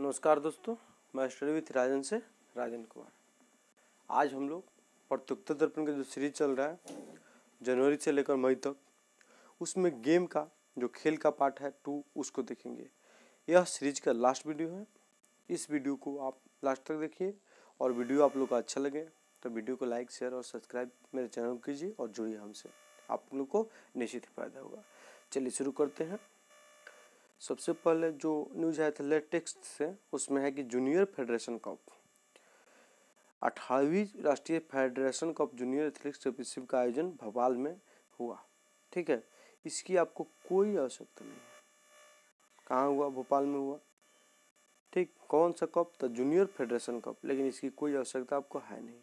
नमस्कार दोस्तों मैं स्टडी विथ राजन से राजन कुमार आज हम लोग प्रत्युक्त दर्पण का जो सीरीज चल रहा है जनवरी से लेकर मई तक उसमें गेम का जो खेल का पार्ट है टू उसको देखेंगे यह सीरीज का लास्ट वीडियो है इस वीडियो को आप लास्ट तक देखिए और वीडियो आप लोग का अच्छा लगे तो वीडियो को लाइक शेयर और सब्सक्राइब मेरे चैनल कीजिए और जुड़िए हमसे आप लोग को निश्चित फायदा होगा चलिए शुरू करते हैं सबसे पहले जो न्यूज आया था लेटेस्ट से उसमें है कि जूनियर फेडरेशन कप अठारहवीं राष्ट्रीय federation cup junior athletics championship का आयोजन भोपाल में हुआ ठीक है इसकी आपको कोई आवश्यकता नहीं कहाँ हुआ भोपाल में हुआ ठीक कौन सा कप तो जूनियर फेडरेशन कप लेकिन इसकी कोई आवश्यकता आपको है नहीं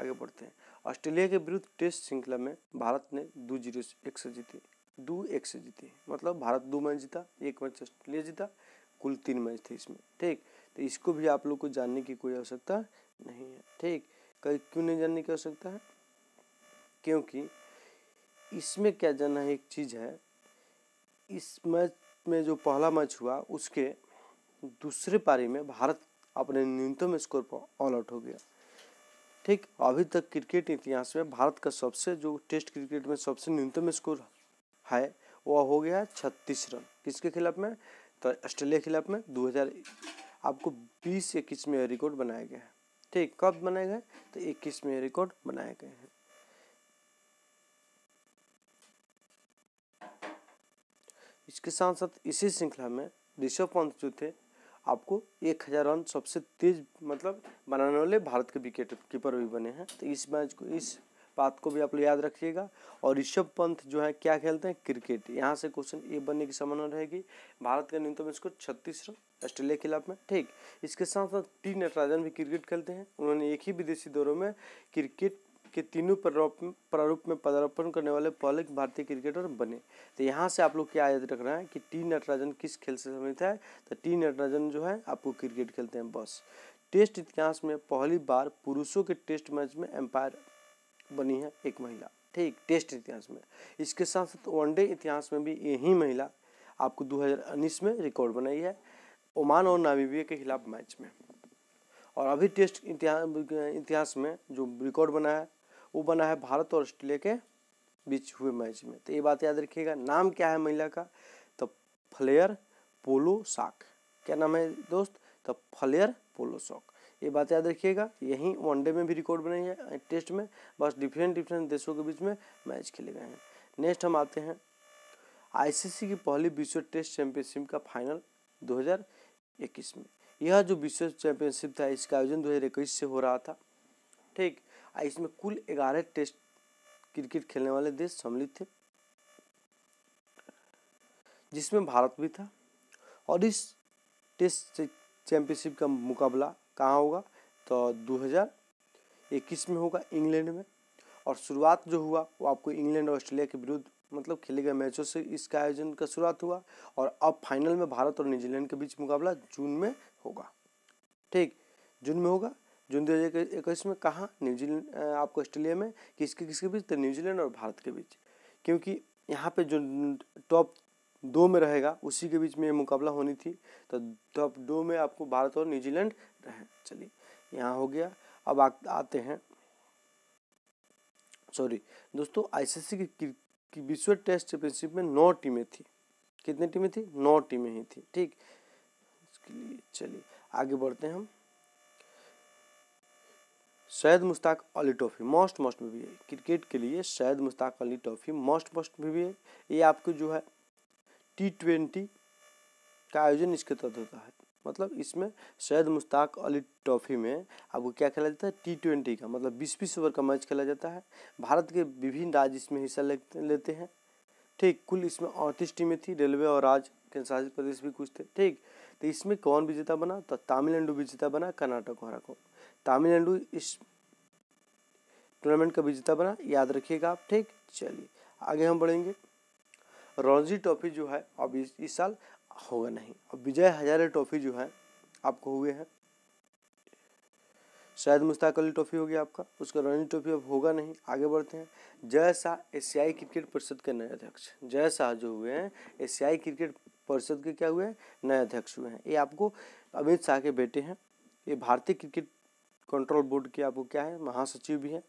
आगे बढ़ते हैं ऑस्ट्रेलिया के विरुद्ध टेस्ट श्रृंखला में भारत ने दो जीरो एक से जीती दो एक से जीते मतलब भारत दो मैच जीता एक मैच ऑस्ट्रेलिया जीता कुल तीन मैच थे इसमें ठीक तो इसको भी आप लोग को जानने की कोई आवश्यकता नहीं है ठीक कल क्यों नहीं जानने की आवश्यकता है क्योंकि इसमें क्या जानना है एक चीज़ है इस मैच में जो पहला मैच हुआ उसके दूसरे पारी में भारत अपने न्यूनतम स्कोर पर ऑल आउट हो गया ठीक अभी तक क्रिकेट इतिहास में भारत का सबसे जो टेस्ट क्रिकेट में सबसे न्यूनतम स्कोर है वह हो गया छत्तीस रन किसके खिलाफ में तो ऑस्ट्रेलिया के खिलाफ में दो हज़ार आपको बीस इक्कीस में रिकॉर्ड बनाया गया है ठीक कब बनाए गए तो इक्कीस में रिकॉर्ड बनाए गए हैं इसके साथ साथ इसी श्रृंखला में ऋषभ पंत जो थे आपको एक हज़ार रन सबसे तेज मतलब बनाने वाले भारत के विकेट कीपर भी बने हैं तो इस मैच को इस बात को भी आप लोग याद रखिएगा और ऋषभ पंत जो है क्या खेलते हैं क्रिकेट यहाँ से क्वेश्चन ए बनने की संभावना रहेगी भारत का न्यूनतम स्कोर छत्तीस रन ऑस्ट्रेलिया के खिलाफ में ठीक इसके साथ साथ टी नटराजन भी क्रिकेट खेलते हैं उन्होंने एक ही विदेशी दौरों में क्रिकेट के तीनों प्रारूप में पदार्पण करने वाले पहले भारतीय क्रिकेटर बने तो यहाँ से आप लोग क्या याद रख रहे हैं कि टी नटराजन किस खेल से संबंधित है तो टी नटराजन जो है आपको क्रिकेट खेलते हैं बस टेस्ट इतिहास में पहली बार पुरुषों के टेस्ट मैच में एम्पायर बनी है एक महिला ठीक टेस्ट इतिहास में इसके साथ साथ वनडे इतिहास में भी यही महिला आपको दो में रिकॉर्ड बनाई है ओमान और नामीबिया के खिलाफ मैच में और अभी टेस्ट इतिहास में जो रिकॉर्ड बना है वो बना है भारत और ऑस्ट्रेलिया के बीच हुए मैच में तो ये बात याद रखिएगा नाम क्या है महिला का तो फ्लेयर पोलो साक क्या नाम है दोस्त तो फ्लेयर पोलो साक ये बात याद रखिएगा यही वनडे में भी रिकॉर्ड बनाई है टेस्ट में बस डिफरेंट डिफरेंट देशों के बीच में मैच खेले गए हैं नेक्स्ट हम आते हैं आईसीसी की पहली विश्व टेस्ट चैंपियनशिप का फाइनल 2021 में यह जो विश्व चैंपियनशिप था इसका आयोजन दो से हो रहा था ठीक इसमें कुल ग्यारह टेस्ट क्रिकेट खेलने वाले देश सम्मिलित थे जिसमें भारत भी था और इस टेस्ट चैंपियनशिप का मुकाबला कहाँ होगा तो दो हज़ार इक्कीस में होगा इंग्लैंड में और शुरुआत जो हुआ वो आपको इंग्लैंड और ऑस्ट्रेलिया के विरुद्ध मतलब खेले गए मैचों से इसका आयोजन का शुरुआत हुआ और अब फाइनल में भारत और न्यूजीलैंड के बीच मुकाबला जून में होगा ठीक जून में होगा जून दो हज़ार इक्कीस में कहाँ न्यूजीलैंड आपको ऑस्ट्रेलिया में किसके किसके बीच तो न्यूजीलैंड और भारत के बीच क्योंकि यहाँ पे जो टॉप दो में रहेगा उसी के बीच में ये मुकाबला होनी थी तो तब तो दो में आपको भारत और न्यूजीलैंड रहे चलिए यहाँ हो गया अब आ, आते हैं सॉरी दोस्तों आईसीसी की, की विश्व टेस्ट चैंपियनशिप में नौ टीमें थी कितनी टीमें थी नौ टीमें ही थी ठीक इसके लिए चलिए आगे बढ़ते हैं हम Syed Mushtaq Ali trophy most most भी है क्रिकेट के लिए Syed Mushtaq Ali trophy most most भी है ये आपको जो है टी ट्वेंटी का आयोजन इसके तहत होता है मतलब इसमें सैयद मुश्ताक अली ट्रॉफी में आपको क्या खेला जाता है टी ट्वेंटी का मतलब बीस बीस ओवर का मैच खेला जाता है भारत के विभिन्न राज्य इसमें हिस्सा लेते हैं ठीक कुल इसमें अड़तीस टीमें थी रेलवे और राज्य केंद्र शासित प्रदेश भी कुछ थे ठीक तो इसमें कौन विजेता बना तो तमिलनाडु विजेता बना कर्नाटक और को तमिलनाडु इस टूर्नामेंट का विजेता बना याद रखिएगा आप ठीक चलिए आगे हम बढ़ेंगे रणजी ट्रॉफी जो है अब इस, साल होगा नहीं और विजय हजारे ट्रॉफी जो है आपको हुए हैं शायद मुश्ताक अली ट्रॉफी हो गया आपका उसका रणजी ट्रॉफी अब होगा नहीं आगे बढ़ते हैं जय शाह एशियाई क्रिकेट परिषद के नए अध्यक्ष जय शाह जो हुए हैं एशियाई क्रिकेट परिषद के क्या हुए हैं नए अध्यक्ष हुए हैं ये आपको अमित शाह के बेटे हैं ये भारतीय क्रिकेट कंट्रोल बोर्ड के आपको क्या है महासचिव भी हैं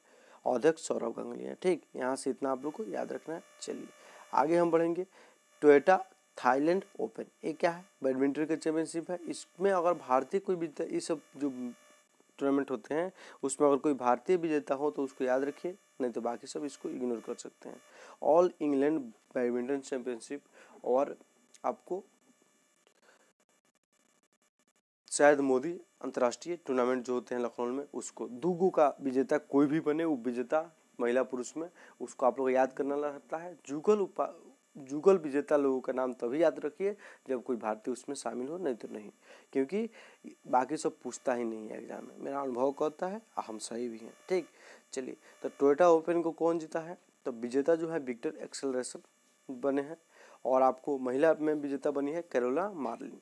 अध्यक्ष सौरभ गंगली हैं ठीक यहाँ से इतना आप लोग को याद रखना है चलिए आगे हम बढ़ेंगे टोयोटा थाईलैंड ओपन ये क्या है बैडमिंटन का चैंपियनशिप है इसमें अगर भारतीय कोई भी ये सब जो टूर्नामेंट होते हैं उसमें अगर कोई भारतीय भी देता हो तो उसको याद रखिए नहीं तो बाकी सब इसको इग्नोर कर सकते हैं ऑल इंग्लैंड बैडमिंटन चैंपियनशिप और आपको शायद मोदी अंतर्राष्ट्रीय टूर्नामेंट जो होते हैं लखनऊ में उसको दो का विजेता कोई भी बने वो विजेता महिला पुरुष में उसको आप लोग याद करना रहता है जुगल उपा जुगल विजेता लोगों का नाम तभी याद रखिए जब कोई भारतीय उसमें शामिल हो नहीं तो नहीं क्योंकि बाकी सब पूछता ही नहीं है एग्जाम में मेरा अनुभव कहता है हम सही भी हैं ठीक चलिए तो टोयोटा ओपन को कौन जीता है तो विजेता जो है विक्टर एक्सेलरेशन बने हैं और आपको महिला में विजेता बनी है कैरोला मार्लिन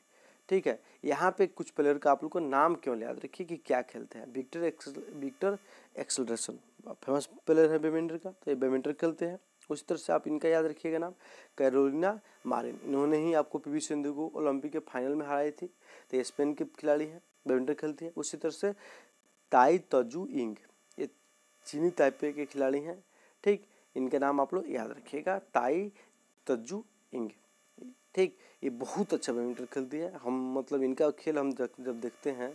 ठीक है यहाँ पे कुछ प्लेयर का आप लोग को नाम क्यों याद रखिए कि क्या खेलते हैं Viktor Axel Viktor Axelsen famous player है बैडमिंटन का तो ये बैडमिंटन खेलते हैं उसी तरह से आप इनका याद रखिएगा नाम कैरोलिना मारिन इन्होंने ही आपको पी वी सिंधु को ओलंपिक के फाइनल में हराई थी तो ये स्पेन के खिलाड़ी हैं बैडमिंटन खेलती है उसी तरह से ताई तजू इंग ये चीनी ताइपे के खिलाड़ी हैं ठीक इनका नाम आप लोग याद रखिएगा ताई तजू इंग ठीक ये बहुत अच्छा बैडमिंटन खेलती है हम मतलब इनका खेल हम जब देखते हैं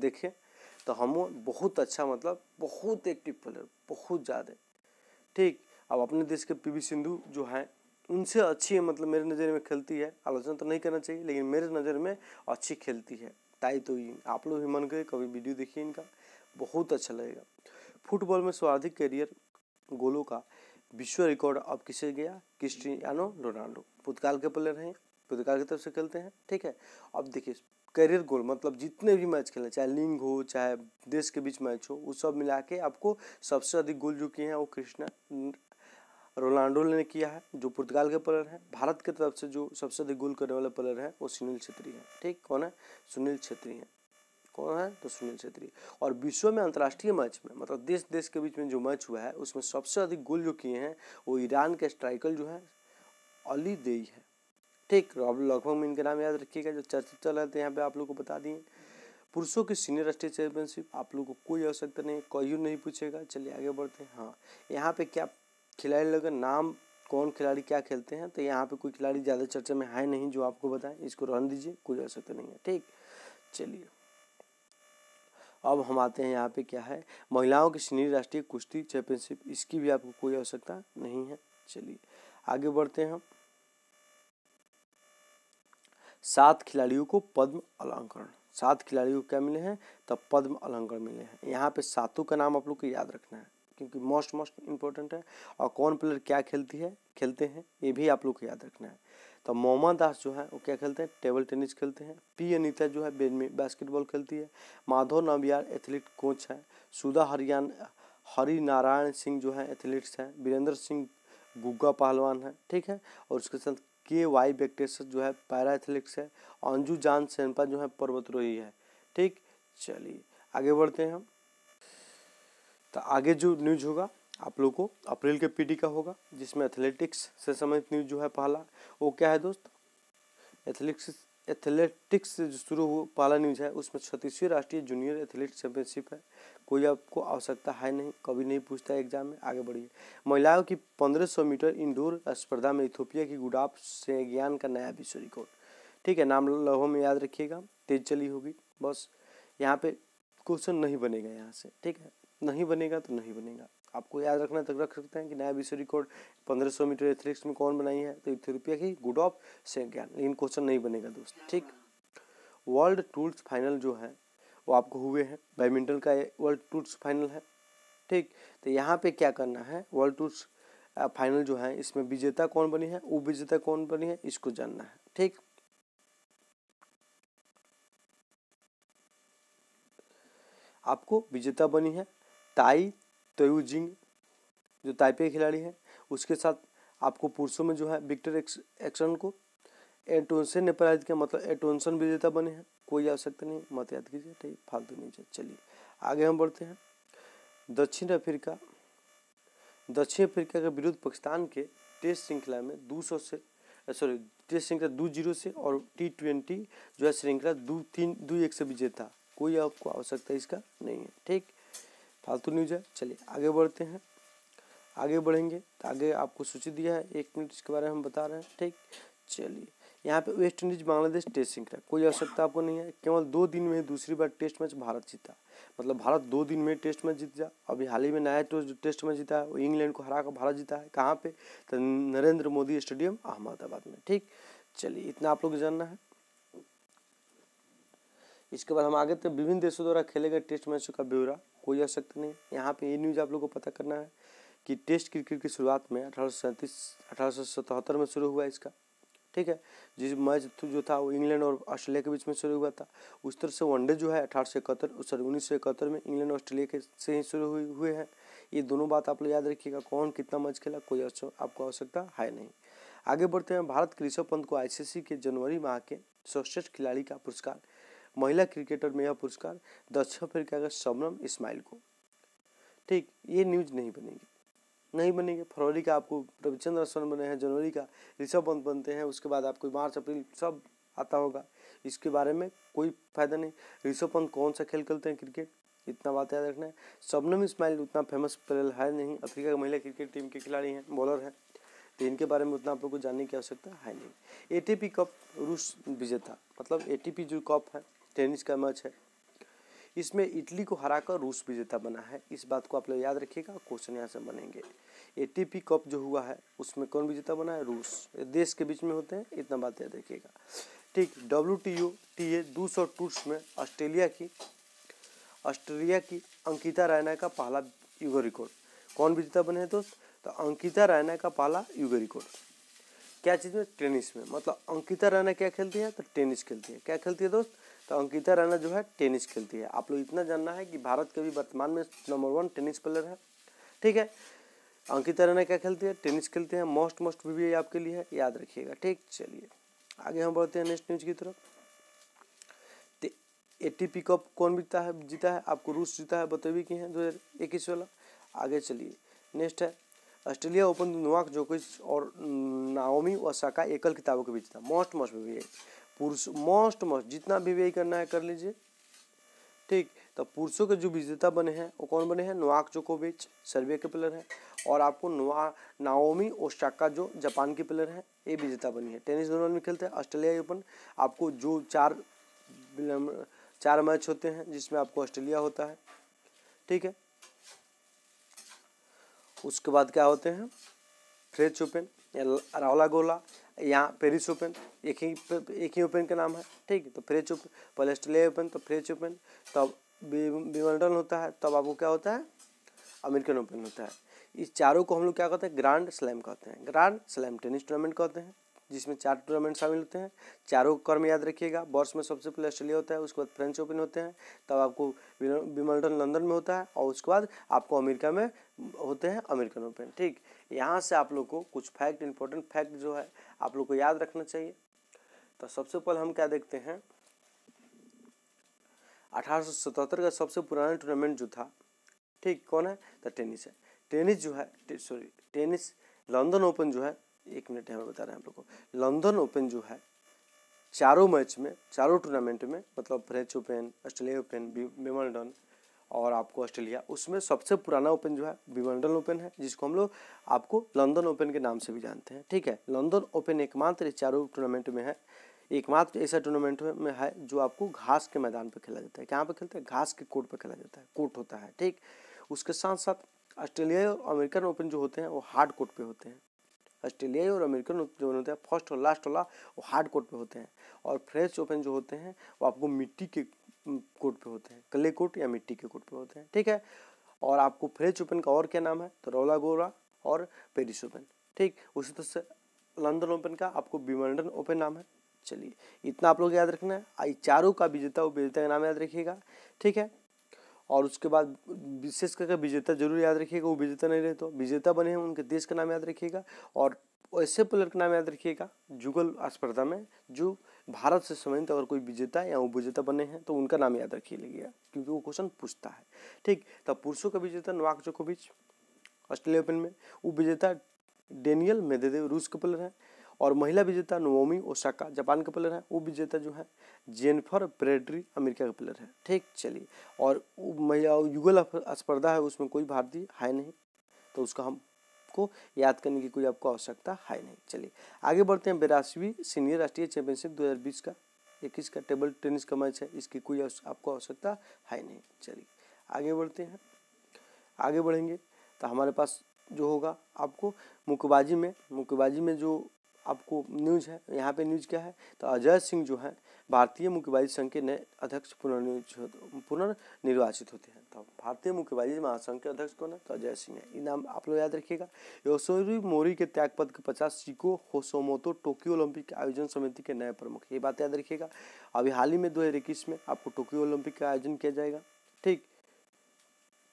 देखें तो हम बहुत अच्छा मतलब बहुत एक्टिव प्लेयर बहुत ज़्यादा ठीक अब अपने देश के पीवी सिंधु जो हैं उनसे अच्छी है मतलब मेरे नज़र में खेलती है आलोचना तो नहीं करना चाहिए लेकिन मेरे नज़र में अच्छी खेलती है ताई तो ही आप लोग भी मन गए कभी वीडियो देखिए इनका बहुत अच्छा लगेगा फुटबॉल में सर्वाधिक करियर गोलों का विश्व रिकॉर्ड अब किसे गया क्रिस्टियानो रोनाल्डो पुर्तगाल के प्लेयर हैं पुर्तगाल की तरफ से खेलते हैं ठीक है अब देखिए करियर गोल मतलब जितने भी मैच खेले चाहे लिंग हो चाहे देश के बीच मैच हो वो सब मिला के आपको सबसे अधिक गोल जो किए हैं वो कृष्णा रोनाल्डो ने किया है जो पुर्तगाल के प्लेयर हैं भारत की तरफ से जो सबसे अधिक गोल करने वाले प्लेयर हैं वो सुनील छेत्री हैं ठीक कौन है सुनील छेत्री हैं कौन है तो सुनील छेत्री और विश्व में अंतर्राष्ट्रीय मैच में मतलब देश देश के बीच में जो मैच हुआ है उसमें सबसे अधिक गोल जो किए हैं वो ईरान के स्ट्राइकल जो है अली देई है ठीक अब लगभग में इनके नाम याद रखिएगा जो चर्चित चल रहे थे यहाँ पे आप लोग को बता दिए पुरुषों की सीनियर स्टेट चैंपियनशिप आप लोग को कोई आवश्यकता नहीं कहीं नहीं पूछेगा चलिए आगे बढ़ते हैं हाँ यहाँ पे क्या खिलाड़ी लोग नाम कौन खिलाड़ी क्या खेलते हैं तो यहाँ पे कोई खिलाड़ी ज़्यादा चर्चा में है नहीं जो आपको बताएं इसको रहन दीजिए कोई आवश्यकता नहीं है ठीक चलिए अब हम आते हैं यहाँ पे क्या है महिलाओं की सीनियर राष्ट्रीय कुश्ती चैंपियनशिप इसकी भी आपको कोई आवश्यकता नहीं है चलिए आगे बढ़ते हैं हम सात खिलाड़ियों को पद्म अलंकरण सात खिलाड़ियों को क्या मिले हैं तब पद्म अलंकरण मिले हैं यहाँ पे सातों का नाम आप लोग को याद रखना है क्योंकि मोस्ट मोस्ट इम्पोर्टेंट है और कौन प्लेयर क्या खेलती है खेलते हैं ये भी आप लोग को याद रखना है तो मोहम्मद दास जो है वो क्या खेलते हैं टेबल टेनिस खेलते हैं पी अनिता जो है बास्केटबॉल खेलती है माधव नवियार एथलीट कोच है सुधा हरियान हरी नारायण सिंह जो है एथलीट्स हैं वीरेंद्र सिंह गुग्गा पहलवान है ठीक है और उसके साथ के वाई वेंकटेश्वर जो है पैरा एथलेटिक्स है अंजू जान सेनपा जो है पर्वतरोही है ठीक चलिए आगे बढ़ते हैं हम तो आगे जो न्यूज होगा आप लोगों को अप्रैल के पीटी का होगा जिसमें एथलेटिक्स से संबंधित न्यूज जो है पहला वो क्या है दोस्त एथलेटिक्स एथलेटिक्स से शुरू हुआ पहला न्यूज है उसमें छत्तीसवीं राष्ट्रीय जूनियर एथलेटिक्स चैंपियनशिप है कोई आपको आवश्यकता है नहीं कभी नहीं पूछता है एग्जाम में आगे बढ़िए महिलाओं की पंद्रह सौ मीटर इंडोर स्पर्धा में इथोपिया की गुडाप से ज्ञान का नया विश्व रिकॉर्ड ठीक है नाम लहो में याद रखिएगा तेज चली होगी बस यहाँ पे क्वेश्चन नहीं बनेगा यहाँ से ठीक है नहीं बनेगा तो नहीं बनेगा आपको याद रखना तक रख सकते हैं कि नया विश्व रिकॉर्ड पंद्रह सौ मीटर एथलेटिक्स में कौन बनाई है तो इथियोपिया की गुड ऑफ से ज्ञान लेकिन क्वेश्चन नहीं बनेगा दोस्त ठीक वर्ल्ड टूल्स फाइनल जो है वो आपको हुए हैं बैडमिंटन का वर्ल्ड टूर्स फाइनल है ठीक तो यहाँ पे क्या करना है वर्ल्ड टूर्स फाइनल जो है इसमें विजेता कौन बनी है उप विजेता कौन बनी है इसको जानना है ठीक आपको विजेता बनी है ताई तयुजिंग जो ताइपे खिलाड़ी है उसके साथ आपको पुरुषों में जो है विक्टर एक्सन को एटोनसन ने प्राइज किया मतलब एटोनसन विजेता बने हैं कोई आवश्यकता नहीं मत याद कीजिए ठीक फालतू नहीं चाहिए चलिए आगे हम बढ़ते हैं दक्षिण अफ्रीका दक्षिण अफ्रीका के विरुद्ध पाकिस्तान के टेस्ट श्रृंखला में दो सौ से सॉरी टेस्ट श्रृंखला दो जीरो से और टी ट्वेंटी जो है श्रृंखला दो तीन दो एक से विजेता कोई आपको आवश्यकता इसका नहीं है ठीक फालतू न्यूज है चलिए आगे बढ़ते हैं आगे बढ़ेंगे आगे आपको सूची दिया है एक मिनट इसके बारे में हम बता रहे हैं ठीक चलिए यहाँ पे वेस्ट इंडीज बांग्लादेश टेस्ट श्रृंखला कोई आवश्यकता आपको नहीं है केवल दो दिन में दूसरी बार टेस्ट मैच भारत जीता मतलब भारत दो दिन में टेस्ट मैच जीत जा अभी हाल ही में नया टेस्ट टेस्ट मैच जीता है वो इंग्लैंड को हरा कर भारत जीता है कहाँ पे तो नरेंद्र मोदी स्टेडियम अहमदाबाद में ठीक चलिए इतना आप लोग जानना है इसके बाद हम आगे तो विभिन्न देशों द्वारा खेले गए टेस्ट मैचों का ब्यौरा कोई आवश्यकता नहीं यहाँ पे ये न्यूज़ आप लोग को पता करना है कि टेस्ट क्रिकेट की शुरुआत में अठारह सौ में शुरू हुआ इसका ठीक है जिस मैच तो जो था वो इंग्लैंड और ऑस्ट्रेलिया के बीच में शुरू हुआ था उस तरह से वनडे जो है अठारह सौ इकहत्तर सॉरी उन्नीस सौ इकहत्तर में इंग्लैंड ऑस्ट्रेलिया के से ही शुरू हुए हुए हैं ये दोनों बात आप लोग याद रखिएगा कौन कितना मैच खेला कोई आपको आवश्यकता है नहीं आगे बढ़ते हैं भारत के ऋषभ पंत को आईसीसी के जनवरी माह के सर्वश्रेष्ठ खिलाड़ी का पुरस्कार महिला क्रिकेटर में यह पुरस्कार दक्षिण अफ्रीका के शबनम इस्माइल को ठीक ये न्यूज नहीं बनेगी नहीं बनेंगे फरवरी का आपको रविचंद्र मतलब अश्विन बने हैं जनवरी का ऋषभ पंत बनते हैं उसके बाद आपको मार्च अप्रैल सब आता होगा इसके बारे में कोई फायदा नहीं ऋषभ पंत कौन सा खेल खेलते हैं क्रिकेट इतना बात याद रखना है सबनम इस्माइल उतना फेमस प्लेयर है नहीं अफ्रीका की महिला क्रिकेट टीम के खिलाड़ी हैं बॉलर हैं तो इनके बारे में उतना आप लोग को जानने की आवश्यकता है नहीं ए कप रूस विजेता मतलब ए जो कप है टेनिस का मैच है इसमें इटली को हराकर रूस विजेता बना है इस बात को आप लोग याद रखिएगा क्वेश्चन यहाँ से बनेंगे ए कप जो हुआ है उसमें कौन विजेता बना है रूस देश के बीच में होते हैं इतना बात याद रखिएगा ठीक W T O T A दो टूर्स में ऑस्ट्रेलिया की ऑस्ट्रेलिया की अंकिता रैना का पहला युग रिकॉर्ड कौन विजेता बने हैं दोस्त तो अंकिता रैना का पहला युग रिकॉर्ड क्या चीज़ में टेनिस में मतलब अंकिता रैना क्या खेलती है तो टेनिस खेलती है क्या खेलती है दोस्त तो अंकिता रैना जो है टेनिस खेलती है आप लोग इतना जानना है कि भारत के भी वर्तमान में नंबर वन टेनिस प्लेयर है ठीक है अंकिता रैना क्या खेलती है टेनिस खेलते हैं मोस्ट मोस्ट भी, आपके लिए है याद रखिएगा ठीक चलिए आगे हम बढ़ते हैं नेक्स्ट न्यूज की तरफ ए टी पी कप कौन बीतता है जीता है आपको रूस जीता है बतौवी की है दो हज़ार इक्कीस वाला आगे चलिए नेक्स्ट है ऑस्ट्रेलिया ओपन नोवाक जोकिच और नाओमी और साका एकल किताबों के बीच था मोस्ट मोस्ट भी पुरुष मोस्ट मोस्ट जितना भी व्यय करना है कर लीजिए ठीक तो पुरुषों के जो विजेता बने हैं वो कौन बने हैं नोआक जोकोविच सर्बिया के प्लेयर हैं और आपको नोआ नाओमी ओस्टाका जो जापान के प्लेयर हैं ये विजेता बनी है टेनिस दोनों में खेलते हैं ऑस्ट्रेलिया ओपन आपको जो चार चार मैच होते हैं जिसमें आपको ऑस्ट्रेलिया होता है ठीक है उसके बाद क्या होते हैं फ्रेंच ओपन या रावला गोला यहाँ पेरिस ओपन एक ही एक ही ओपन का नाम है ठीक है तो फ्रेंच ओपन पहले ऑस्ट्रेलिया ओपन तो फ्रेंच ओपन तब विमल्टन होता है तब आपको क्या होता है अमेरिकन ओपन होता है इस चारों को हम लोग क्या कहते हैं ग्रांड स्लैम कहते हैं ग्रांड स्लैम टेनिस टूर्नामेंट कहते हैं जिसमें चार टूर्नामेंट शामिल होते हैं चारों कर्म याद रखिएगा वर्ष में सबसे पहले ऑस्ट्रेलिया होता है उसके बाद फ्रेंच ओपन होते हैं तब आपको विमल्टन लंदन में होता है और उसके बाद आपको अमेरिका में होते हैं अमेरिकन ओपन ठीक यहाँ से आप लोग को कुछ फैक्ट इंपॉर्टेंट फैक्ट जो है आप लोग को याद रखना चाहिए तो सबसे पहले हम क्या देखते हैं अठारह का सबसे पुराना टूर्नामेंट जो था ठीक कौन है तो टेनिस है टेनिस जो है सॉरी टेनिस लंदन ओपन जो है एक मिनट यहाँ बता रहे हैं आप लोग को लंदन ओपन जो है चारों मैच में चारों टूर्नामेंट में मतलब French Open Australia Open Wimbledon और आपको ऑस्ट्रेलिया उसमें सबसे पुराना ओपन जो है विमल्डन ओपन है जिसको हम लोग आपको लंदन ओपन के नाम से भी जानते हैं ठीक है लंदन ओपन एकमात्र चारों टूर्नामेंट में है एकमात्र ऐसा टूर्नामेंट में है जो आपको घास के मैदान पर खेला जाता है कहाँ पर खेलते हैं घास के कोर्ट पर खेला जाता है कोर्ट होता है ठीक उसके साथ साथ ऑस्ट्रेलिया और अमेरिकन ओपन जो होते हैं वो हार्ड कोर्ट पे होते हैं ऑस्ट्रेलियाई और अमेरिकन जो होते हैं फर्स्ट और लास्ट वाला वो हार्ड कोर्ट पे होते हैं और फ्रेंच ओपन जो होते हैं वो आपको मिट्टी के कोर्ट पे होते हैं कले कोर्ट या मिट्टी के कोर्ट पे होते हैं ठीक है और आपको फ्रेंच ओपन का और क्या नाम है तो रोला गोरा और पेरिस ओपन ठीक उसी तरह से लंदन ओपन का आपको विमंडन ओपन नाम है चलिए इतना आप लोग याद रखना है आई चारों का विजेता वो विजेता का नाम याद रखिएगा ठीक है और उसके बाद विशेष करके विजेता जरूर याद रखिएगा वो विजेता नहीं रहे तो विजेता बने हैं उनके देश का नाम याद रखिएगा और ऐसे प्लेयर का नाम याद रखिएगा जुगल स्पर्धा में जो भारत से संबंधित अगर कोई विजेता या उपविजेता बने हैं तो उनका नाम याद रखिएगा क्योंकि वो क्वेश्चन पूछता है ठीक तब पुरुषों का विजेता नवाक जोकोविच ऑस्ट्रेलिया ओपन में वो विजेता डेनियल मेदेदेव रूस के प्लेयर हैं और महिला विजेता नोमी ओसाका जापान का प्लेयर है वो विजेता जो है जेनफर ब्रेडरी अमेरिका का प्लेयर है ठीक चलिए और महिला युगल स्पर्धा है उसमें कोई भारतीय है नहीं तो उसका हम को याद करने की कोई आपको आवश्यकता है नहीं चलिए आगे बढ़ते हैं बेरासवी सीनियर राष्ट्रीय चैंपियनशिप 2020 का इक्कीस का टेबल टेनिस का मैच है इसकी कोई आपको आवश्यकता है नहीं चलिए आगे बढ़ते हैं आगे बढ़ेंगे तो हमारे पास जो होगा आपको मुक्केबाजी में मुक्केबाजी में जो आपको न्यूज है यहाँ पे न्यूज क्या है तो अजय सिंह जो है भारतीय मुक्केबाजी संघ के नए अध्यक्ष पुनर्निर्वाचित पुनर्निर्वाचित होते हैं तो भारतीय मुक्केबाजी महासंघ के अध्यक्ष कौन है तो अजय सिंह है ये नाम आप लोग याद रखिएगा योसोरी मोरी के त्याग पद के पचास सिको होसोमोतो टोक्यो ओलंपिक के आयोजन समिति के नए प्रमुख ये बात याद रखिएगा अभी हाल ही में दो में आपको टोक्यो ओलंपिक का आयोजन किया जाएगा ठीक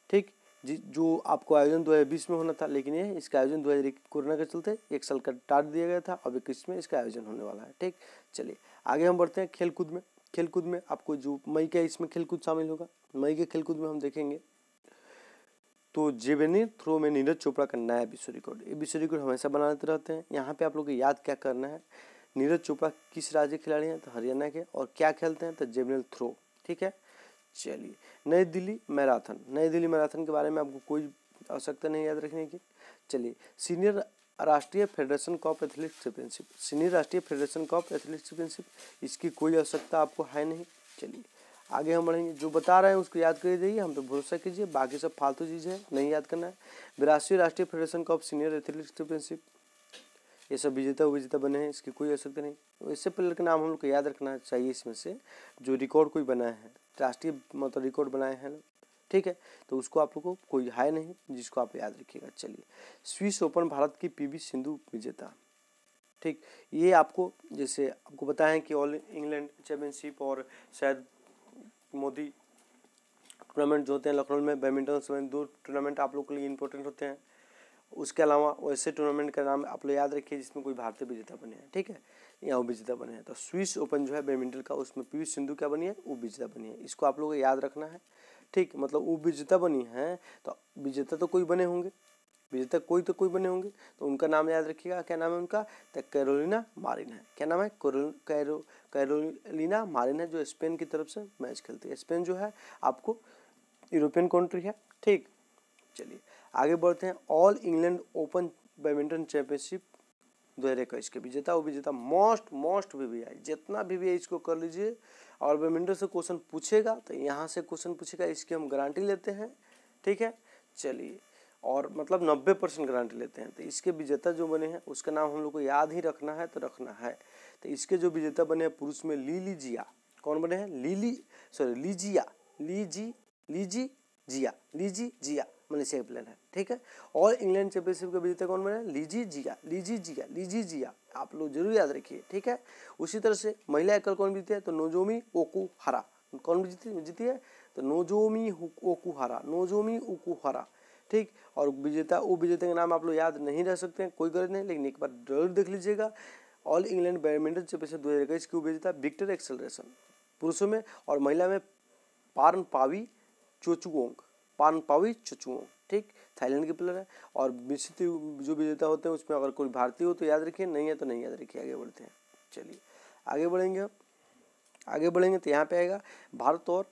ठीक जी जो आपको आयोजन 2020 में होना था लेकिन ये इसका आयोजन 2021 कोरोना के चलते एक साल का टाट दिया गया था अब इक्कीस में इसका आयोजन होने वाला है ठीक चलिए आगे हम बढ़ते हैं खेलकूद में खेलकूद में आपको जो मई का इसमें खेलकूद शामिल होगा मई के खेलकूद में हम देखेंगे तो जेवेनियर थ्रो में नीरज चोपड़ा का नया विश्व रिकॉर्ड ये विश्व रिकॉर्ड हमेशा बनाते रहते हैं यहाँ पे आप लोग याद क्या करना है नीरज चोपड़ा किस राज्य के खिलाड़ी हैं तो हरियाणा के और क्या खेलते हैं तो जेवनियर थ्रो ठीक है चलिए नई दिल्ली मैराथन नई दिल्ली मैराथन के बारे में आपको कोई आवश्यकता नहीं याद रखने की चलिए सीनियर राष्ट्रीय federation cup athlete championship senior राष्ट्रीय फेडरेशन कॉफ़ एथलीट चैंपियनशिप इसकी कोई आवश्यकता आपको है नहीं चलिए आगे हम बढ़ेंगे जो बता रहे हैं उसको याद कर दीजिए हम पे तो भरोसा कीजिए बाकी सब फालतू चीज़ है नहीं याद करना है बिरासी राष्ट्रीय federation cup senior athlete championship ये सब विजेता विजेता बने हैं इसकी कोई आवश्यकता नहीं इससे पहले का नाम हम लोग को याद रखना चाहिए इसमें से जो रिकॉर्ड कोई बना है राष्ट्रीय मतलब रिकॉर्ड बनाए हैं ना ठीक है तो उसको आप लोग को कोई हाय नहीं जिसको आप याद रखिएगा चलिए स्विस ओपन भारत की पीवी सिंधु विजेता ठीक ये आपको जैसे आपको बताएं कि ऑल इंग्लैंड चैम्पियनशिप और शायद मोदी टूर्नामेंट जो होते हैं लखनऊ में बैडमिंटन दो टूर्नामेंट आप लोग के लिए इंपॉर्टेंट होते हैं उसके अलावा वैसे टूर्नामेंट का नाम आप लोग याद रखिए जिसमें कोई भारतीय विजेता बने हैं ठीक है या वो विजेता बने हैं तो स्विस ओपन जो है बैडमिंटन का उसमें पीयूष सिंधु क्या बनी है वो विजेता बनी है इसको आप लोगों को याद रखना है ठीक मतलब वो विजेता बनी है तो विजेता तो कोई बने होंगे विजेता कोई तो कोई बने होंगे तो उनका नाम याद रखिएगा क्या नाम है उनका तो कैरोलिना मारिन है क्या नाम है कैरो कैरोलिना मारिन है जो स्पेन की तरफ से मैच खेलती है स्पेन जो है आपको यूरोपियन कंट्री है ठीक चलिए आगे बढ़ते हैं All England Open badminton championship दो हज़ार इक्कीस के विजेता वो विजेता मोस्ट मोस्ट भी वी आई जितना भी वी आई इसको कर लीजिए और बैडमिंटन से क्वेश्चन पूछेगा तो यहाँ से क्वेश्चन पूछेगा इसकी हम गारंटी लेते हैं ठीक है चलिए और मतलब नब्बे परसेंट गारंटी लेते हैं तो इसके विजेता जो बने हैं उसका नाम हम लोग को याद ही रखना है तो रखना है तो इसके जो विजेता बने हैं पुरुष में ली जिया कौन बने हैं लीली sorry Lee Zii Jia Lee Zii Lee Zii Jia Lee Zii Jia Malaysia के प्लेयर है ठीक है और इंग्लैंड चैंपियनशिप के विजेता कौन बने लीजी जिया लीजी जिया लीजी जिया आप लोग जरूर याद रखिए ठीक है उसी तरह से महिला एकल कौन जीती है तो नोजोमी ओकू हरा कौन जीती जीती है तो नोजोमी हरा नोजोमी हरा ठीक और विजेता वो विजेता का नाम आप लोग याद नहीं रह सकते हैं कोई गलत नहीं लेकिन एक बार जरूर देख लीजिएगा ऑल इंग्लैंड बैडमिंटन चैंपियनशिप दो हज़ार इक्कीस की विजेता विक्टर एक्सेलरेशन पुरुषों में और महिला में पारन पावी चोचुगोंग पान पावी चचुओं ठीक थाईलैंड के प्लेयर है और मिश्रित जो विजेता होते हैं उसमें अगर कोई भारतीय हो तो याद रखिए नहीं है तो नहीं याद रखिए आगे बढ़ते हैं चलिए आगे बढ़ेंगे आगे बढ़ेंगे तो यहाँ पे आएगा भारत और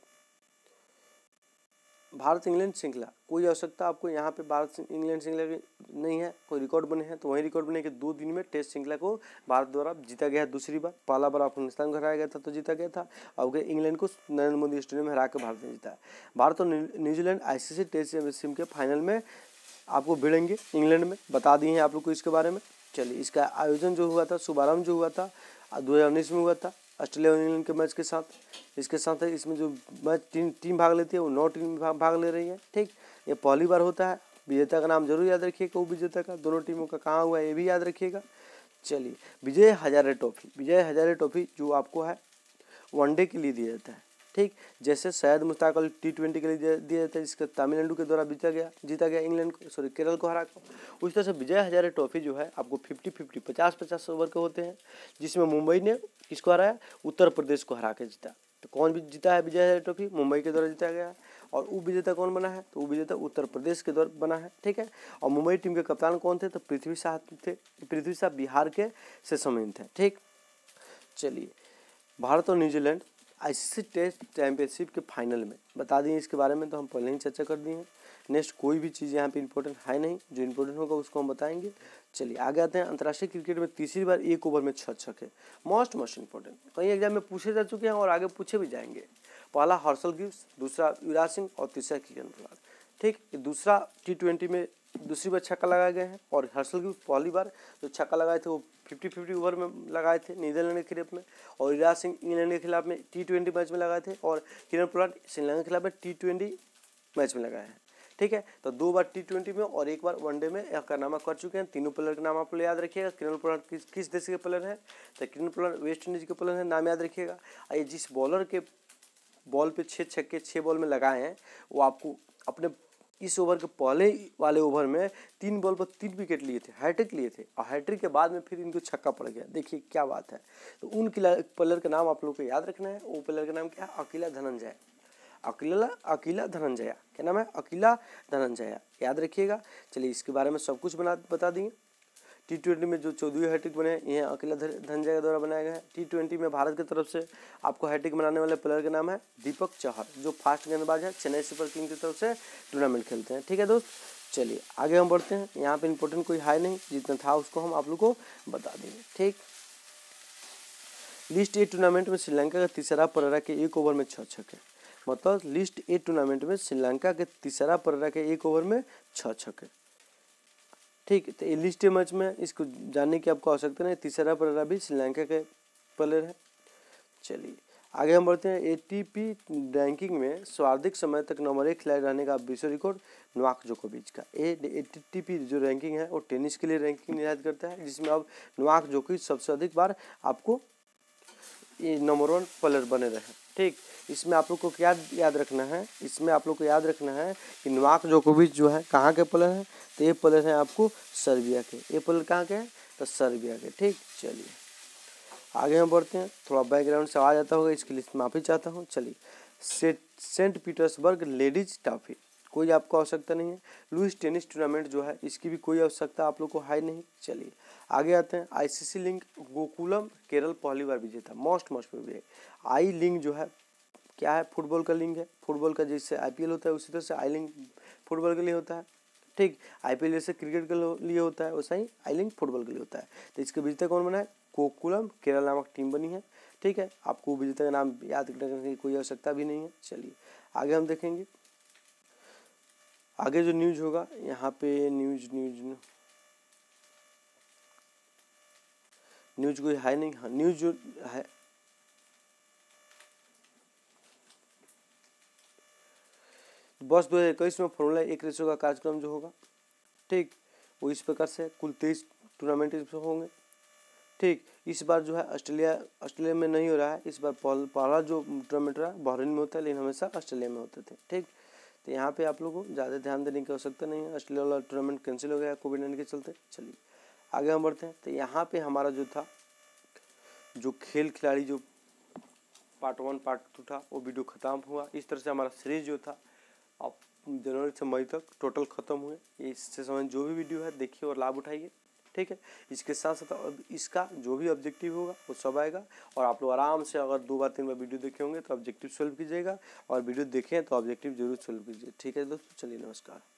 भारत इंग्लैंड श्रृंखला कोई आवश्यकता आपको यहाँ पे भारत इंग्लैंड श्रृंखला की नहीं है कोई रिकॉर्ड बने हैं तो वही रिकॉर्ड बने के दो दिन में टेस्ट श्रृंखला को भारत द्वारा जीता गया दूसरी बार पहला बार अफगानिस्तान को हराया गया था तो जीता गया था और इंग्लैंड को नरेंद्र मोदी स्टेडियम में हरा के भारत ने जीता है भारत और न्यूजीलैंड आईसीसी टेस्ट चैंपियनशिप के फाइनल में आपको भिड़ेंगे इंग्लैंड में बता दिए हैं आप लोग को इसके बारे में चलिए इसका आयोजन जो हुआ था शुभारंभ जो हुआ था दो में हुआ था ऑस्ट्रेलिया और इंग्लैंड के मैच के साथ इसके साथ है इसमें जो मैच तीन टीम भाग लेती है वो नौ टीम भाग, भाग ले रही है ठीक ये पहली बार होता है विजेता का नाम जरूर याद रखिएगा वो विजेता का दोनों टीमों का कहाँ हुआ है ये भी याद रखिएगा चलिए विजय हजारे ट्रॉफी विजय हजारे ट्रॉफी जो आपको है वनडे के लिए दिया जाता है ठीक जैसे शायद मुश्ताक अली टी ट्वेंटी के लिए दिया जाता है जिसका तमिलनाडु के द्वारा जीता गया जीता गया इंग्लैंड को सॉरी केरल को हरा कर उस तरह से विजय हजारे ट्रॉफी जो है आपको फिफ्टी फिफ्टी पचास पचास ओवर के होते हैं जिसमें मुंबई ने किसको हराया उत्तर प्रदेश को हरा के जीता तो कौन भी जीता है विजय हजारे ट्रॉफी मुंबई के द्वारा जीता गया और वो विजेता कौन बना है तो वो विजेता उत्तर प्रदेश के द्वारा बना है ठीक है और मुंबई टीम के कप्तान कौन थे तो पृथ्वी शाह थे पृथ्वी शाह बिहार के से सेसमिन थे ठीक चलिए भारत और न्यूजीलैंड आईसीसी टेस्ट चैंपियनशिप के फाइनल में बता दें इसके बारे में तो हम पहले ही चर्चा कर दिए हैं नेक्स्ट कोई भी चीज़ यहाँ पे इंपॉर्टेंट है नहीं जो इंपॉर्टेंट होगा उसको हम बताएंगे चलिए आगे आते हैं अंतर्राष्ट्रीय क्रिकेट में तीसरी बार एक ओवर में छः छक्के मोस्ट मोस्ट इंपॉर्टेंट कई एग्जाम में पूछे जा चुके हैं और आगे पूछे भी जाएंगे पहला हर्षल गिव्स दूसरा युवराज सिंह और तीसरा किरण पोलार्ड ठीक दूसरा टी ट्वेंटी में दूसरी बार छक्का लगाए गए हैं और हर्षल की पहली बार जो छक्का लगाए थे वो फिफ्टी फिफ्टी ओवर में लगाए थे नीदरलैंड के खिलाफ में और युवराज सिंह इंग्लैंड के खिलाफ में टी ट्वेंटी मैच में लगाए थे और किरण पोलार्ड श्रीलंका के खिलाफ में टी ट्वेंटी मैच में लगाए हैं ठीक है तो दो बार टी ट्वेंटी में और एक बार वनडे में का नामा कर चुके हैं तीनों प्लेयर का नाम आप लोग याद रखिएगा किरण पोलार्ड किस किस देश के प्लेयर हैं तो किरण पोलार्ड वेस्ट इंडीज के प्लेयर हैं नाम याद रखिएगा ये जिस बॉलर के बॉल पे छः छक्के छः बॉल में लगाए हैं वो आपको अपने इस ओवर के पहले वाले ओवर में तीन बॉल पर तीन विकेट लिए थे हैट्रिक लिए थे और हैट्रिक के बाद में फिर इनको छक्का पड़ गया देखिए क्या बात है तो उन प्लेयर का नाम आप लोग को याद रखना है वो प्लेयर का नाम क्या है अकेला धनंजय अकेला अकेला धनंजया क्या नाम है अकेला धनंजया याद रखिएगा चलिए इसके बारे में सब कुछ बना बता दिए टी ट्वेंटी में जो चौदहवीं हैट्रिक बने हैं यह अकेला धनजय के द्वारा बनाया गया है टी ट्वेंटी में भारत की तरफ से आपको हैट्रिक बनाने वाले प्लेयर का नाम है दीपक चहर जो फास्ट गेंदबाज है चेन्नई सुपर किंग की तरफ से टूर्नामेंट खेलते हैं ठीक है दोस्त चलिए आगे हम बढ़ते हैं यहाँ पे इम्पोर्टेंट कोई है नहीं जितना था उसको हम आप लोग को बता देंगे ठीक लिस्ट ए टूर्नामेंट में श्रीलंका का तीसरा पररा के एक ओवर में छः छक्के मतलब लिस्ट ए टूर्नामेंट में श्रीलंका के तीसरा पररा के एक ओवर में छः छक्के ठीक तो लीज टे मैच में इसको जानने की आपको आवश्यकता नहीं तीसरा प्लेयर अभी श्रीलंका के प्लेयर है चलिए आगे हम बढ़ते हैं एटीपी रैंकिंग में सर्वाधिक समय तक नंबर एक खिलाड़ी रहने का विश्व रिकॉर्ड नोवाक जोकोविच का ए एटीपी जो रैंकिंग है वो टेनिस के लिए रैंकिंग निर्धारित करता है जिसमें अब नोवाक जोकोविच सबसे अधिक बार आपको ये नंबर वन प्लेयर बने रहे ठीक इसमें आप लोग को क्या याद रखना है इसमें आप लोग को याद रखना है कि नवाक जोकोविच जो है कहाँ के प्लेयर हैं तो ये प्लेयर हैं आपको सर्बिया के ये प्लेयर कहाँ के हैं तो सर्बिया के ठीक चलिए आगे हम बढ़ते हैं थोड़ा बैकग्राउंड से आ जाता होगा इसके लिए माफ़ी चाहता हूँ चलिए सेंट पीटर्सबर्ग लेडीज ट्रॉफी कोई आपको आवश्यकता नहीं है लुइस टेनिस टूर्नामेंट जो है इसकी भी कोई आवश्यकता आप लोग को है नहीं चलिए आगे आते हैं आईसीसी लिंक गोकुलम केरल पहली बार विजेता मोस्ट मोस्ट में आई लिंक जो है क्या है फुटबॉल का लिंक है फुटबॉल का जैसे आई होता है उसी तरह से आई लिंक फुटबॉल के लिए होता है ठीक आई पी जैसे क्रिकेट के लिए होता है वैसा ही आई लिंक फुटबॉल के लिए होता है तो इसके विजेता कौन बना है कोकुलम केरल नामक टीम बनी है ठीक है आपको विजेता का नाम याद करने की कोई आवश्यकता भी नहीं है चलिए आगे हम देखेंगे आगे जो न्यूज होगा यहाँ पे न्यूज न्यूज न्यूज कोई है नहीं हाँ न्यूज जो है वर्ष दो हज़ार इक्कीस में फॉर्मूला एक रेसो का कार्यक्रम जो होगा ठीक वो इस प्रकार से कुल तेईस टूर्नामेंट इसमें होंगे ठीक इस बार जो है ऑस्ट्रेलिया ऑस्ट्रेलिया में नहीं हो रहा है इस बार पहला जो टूर्नामेंट रहा बहरीन में होता है लेकिन हमेशा ऑस्ट्रेलिया में होते थे ठीक तो यहाँ पे आप लोगों को ज़्यादा ध्यान देने की आवश्यकता नहीं है ऑस्ट्रेलिया वाला टूर्नामेंट कैंसिल हो गया कोविड नाइन्टीन के चलते चलिए आगे हम बढ़ते हैं तो यहाँ पे हमारा जो था जो खेल खिलाड़ी जो पार्ट वन पार्ट टू था वो वीडियो ख़त्म हुआ इस तरह से हमारा सीरीज जो था अब जनवरी से मई तक टोटल ख़त्म हुए इससे समय जो भी वीडियो है देखिए और लाभ उठाइए ठीक है इसके साथ साथ इसका जो भी ऑब्जेक्टिव होगा वो सब आएगा और आप लोग आराम से अगर दो बार तीन बार वीडियो देखे होंगे तो ऑब्जेक्टिव सोल्व कीजिएगा और वीडियो देखें तो ऑब्जेक्टिव जरूर सोल्व कीजिए ठीक है दोस्तों चलिए नमस्कार